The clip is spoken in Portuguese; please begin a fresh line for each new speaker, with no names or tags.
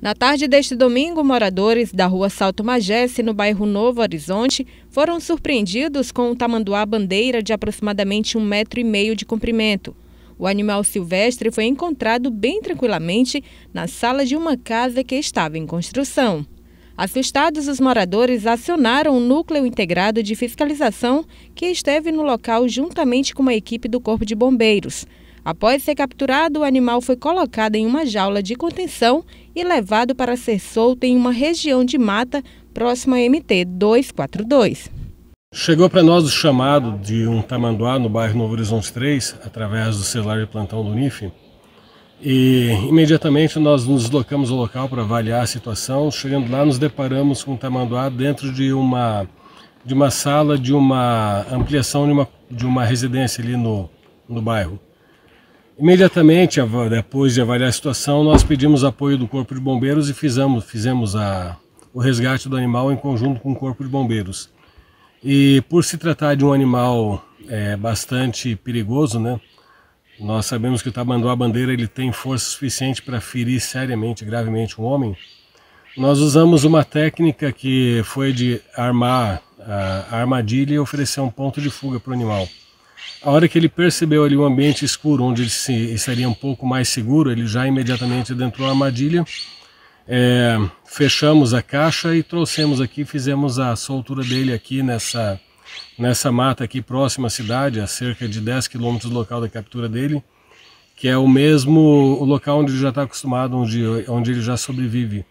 Na tarde deste domingo, moradores da rua Salto Magesse, no bairro Novo Horizonte, foram surpreendidos com um tamanduá bandeira de aproximadamente um metro e meio de comprimento. O animal silvestre foi encontrado bem tranquilamente na sala de uma casa que estava em construção. Assustados, os moradores acionaram o núcleo integrado de fiscalização que esteve no local juntamente com uma equipe do Corpo de Bombeiros. Após ser capturado, o animal foi colocado em uma jaula de contenção e levado para ser solto em uma região de mata próxima à MT 242.
Chegou para nós o chamado de um tamanduá no bairro Novo Horizonte 3, através do celular de plantão do NIF, e imediatamente nós nos deslocamos ao local para avaliar a situação. Chegando lá, nos deparamos com um tamanduá dentro de uma, de uma sala de uma ampliação de uma, de uma residência ali no, no bairro. Imediatamente, depois de avaliar a situação, nós pedimos apoio do Corpo de Bombeiros e fizemos, fizemos a, o resgate do animal em conjunto com o Corpo de Bombeiros. E por se tratar de um animal é, bastante perigoso, né, nós sabemos que o tamanduá bandeira tem força suficiente para ferir seriamente, gravemente um homem. Nós usamos uma técnica que foi de armar a armadilha e oferecer um ponto de fuga para o animal. A hora que ele percebeu ali o ambiente escuro, onde ele se, estaria um pouco mais seguro, ele já imediatamente adentrou a armadilha. É, fechamos a caixa e trouxemos aqui, fizemos a soltura dele aqui nessa, nessa mata aqui próxima à cidade, a cerca de 10 quilômetros do local da captura dele, que é o mesmo o local onde ele já está acostumado, onde, onde ele já sobrevive.